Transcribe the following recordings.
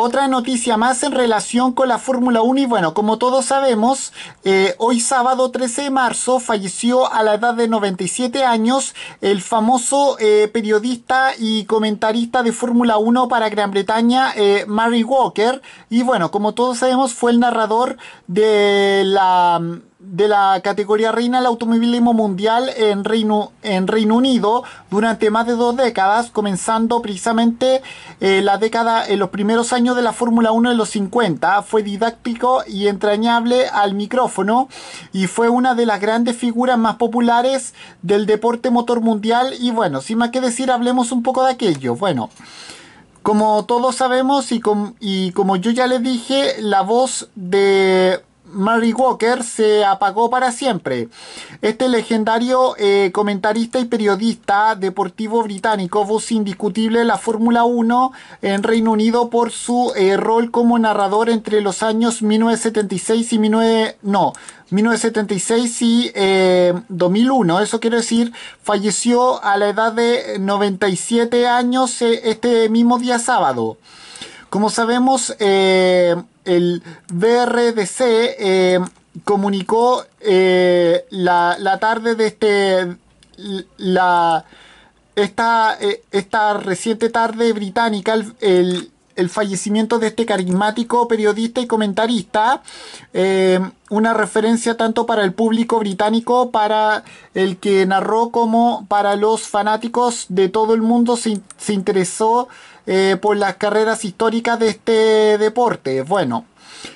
otra noticia más en relación con la Fórmula 1 y bueno, como todos sabemos, eh, hoy sábado 13 de marzo falleció a la edad de 97 años el famoso eh, periodista y comentarista de Fórmula 1 para Gran Bretaña, eh, Mary Walker. Y bueno, como todos sabemos, fue el narrador de la de la categoría reina del automovilismo mundial en Reino, en Reino Unido durante más de dos décadas, comenzando precisamente eh, la década en los primeros años de la Fórmula 1 de los 50. Fue didáctico y entrañable al micrófono y fue una de las grandes figuras más populares del deporte motor mundial. Y bueno, sin más que decir, hablemos un poco de aquello. Bueno. Como todos sabemos y, y como yo ya le dije, la voz de Mary Walker se apagó para siempre. Este legendario eh, comentarista y periodista deportivo británico, voz indiscutible de la Fórmula 1 en Reino Unido por su eh, rol como narrador entre los años 1976 y 19, no, 1976 y 2001. Eh, Eso quiere decir, falleció a la edad de 97 años este mismo día sábado. Como sabemos, el BRDC eh, comunicó eh, la, tarde de este. La, esta, eh, esta reciente tarde británica, el, el, fallecimiento de este carismático periodista y comentarista, una referencia tanto para el público británico, para el que narró, como para los fanáticos de todo el mundo, se interesó eh, por las carreras históricas de este deporte. Bueno,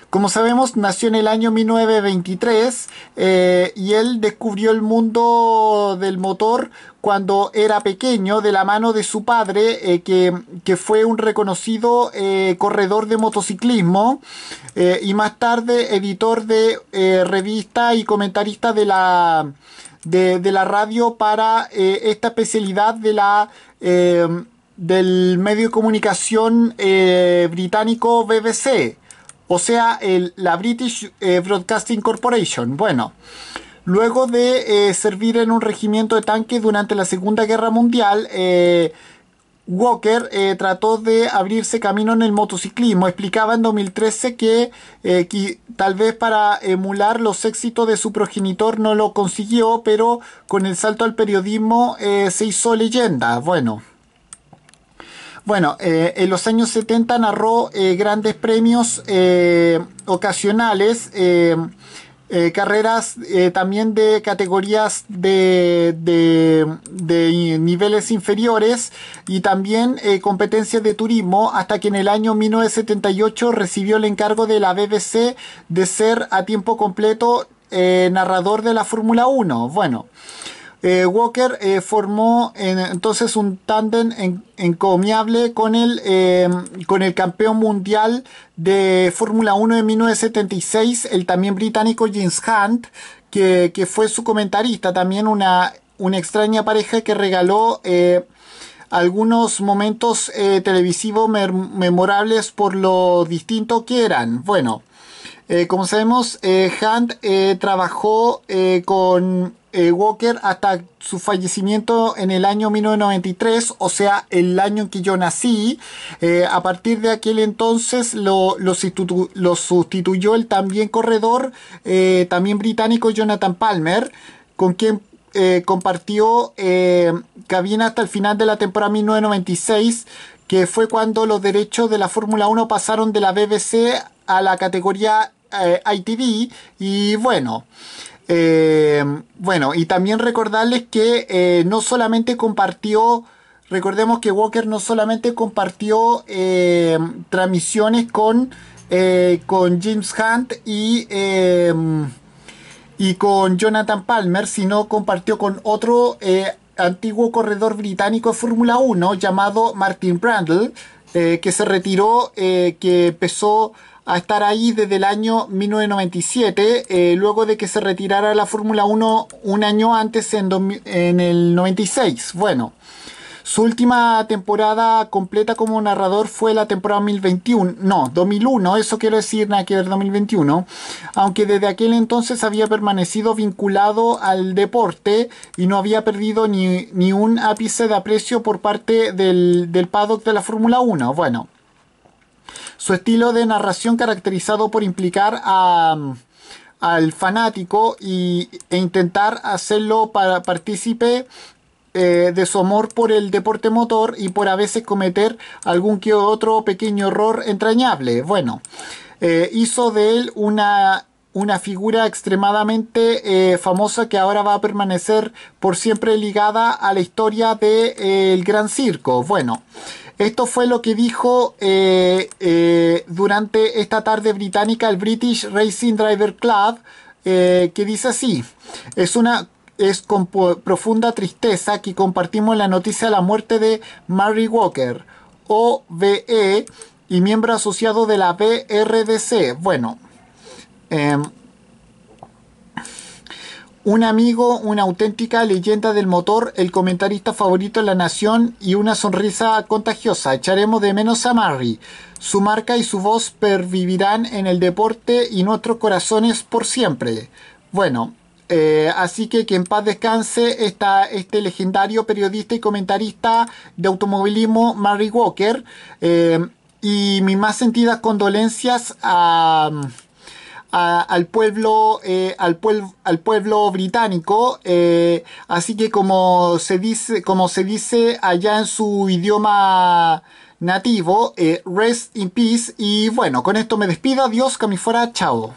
como sabemos, nació en el año 1923 eh, y él descubrió el mundo del motor cuando era pequeño de la mano de su padre, eh, que, fue un reconocido corredor de motociclismo y más tarde editor de revista y comentarista de la, de la radio para esta especialidad de la del medio de comunicación eh, británico BBC, o sea, el, la British eh, Broadcasting Corporation. Bueno, luego de eh, servir en un regimiento de tanques durante la Segunda Guerra Mundial, Walker trató de abrirse camino en el motociclismo. Explicaba en 2013 que, tal vez para emular los éxitos de su progenitor no lo consiguió, pero con el salto al periodismo se hizo leyenda. Bueno. Bueno, eh, en los años 70 narró eh, grandes premios eh, ocasionales, carreras también de categorías de, de, de, niveles inferiores y también competencias de turismo, hasta que en el año 1978 recibió el encargo de la BBC de ser a tiempo completo narrador de la Fórmula 1. Bueno. Eh, Walker eh, formó entonces un tándem encomiable con el, eh, con el campeón mundial de Fórmula 1 de 1976, el también británico James Hunt, que, fue su comentarista, también una, una extraña pareja que regaló algunos momentos televisivos memorables por lo distinto que eran. Bueno, como sabemos, Hunt trabajó con eh, Walker hasta su fallecimiento en el año 1993, o sea, el año en que yo nací. Eh, a partir de aquel entonces lo, sustituyó el también corredor, eh, también británico Jonathan Palmer, con quien compartió cabina hasta el final de la temporada 1996, que fue cuando los derechos de la Fórmula 1 pasaron de la BBC a la categoría eh, ITV. Y bueno. Eh, bueno, y también recordarles que eh, no solamente compartió, recordemos que Walker no solamente compartió transmisiones con, con James Hunt y, y con Jonathan Palmer, sino compartió con otro antiguo corredor británico de Fórmula 1 llamado Martin Brandle. Eh, que se retiró, eh, que empezó a estar ahí desde el año 1997, eh, luego de que se retirara la Fórmula 1 un año antes, en, en el 96. Bueno. Su última temporada completa como narrador fue la temporada 2021, no, 2001, eso quiero decir, nada que ver 2021, aunque desde aquel entonces había permanecido vinculado al deporte y no había perdido ni, un ápice de aprecio por parte del, paddock de la Fórmula 1. Bueno, su estilo de narración caracterizado por implicar a al fanático y, e intentar hacerlo para partícipe eh, de su amor por el deporte motor y por a veces cometer algún que otro pequeño error entrañable. Bueno, eh, hizo de él una, una figura extremadamente eh, famosa que ahora va a permanecer por siempre ligada a la historia del Gran Circo. Bueno. Esto fue lo que dijo durante esta tarde británica el British Racing Driver Club, que dice así, es una es con profunda tristeza que compartimos la noticia de la muerte de Mary Walker, OBE y miembro asociado de la BRDC. Bueno, em, un amigo, una auténtica leyenda del motor, el comentarista favorito de la nación y una sonrisa contagiosa. Echaremos de menos a Mary. Su marca y su voz pervivirán en el deporte y nuestros corazones por siempre. Bueno, eh, así que que en paz descanse está este legendario periodista y comentarista de automovilismo, Mary Walker. Eh, y mis más sentidas condolencias a, al, pueblo, eh, al, británico. así que como se, dice, como se dice allá en su idioma nativo, rest in peace. Y bueno, con esto me despido. Adiós, que fuera. Chao.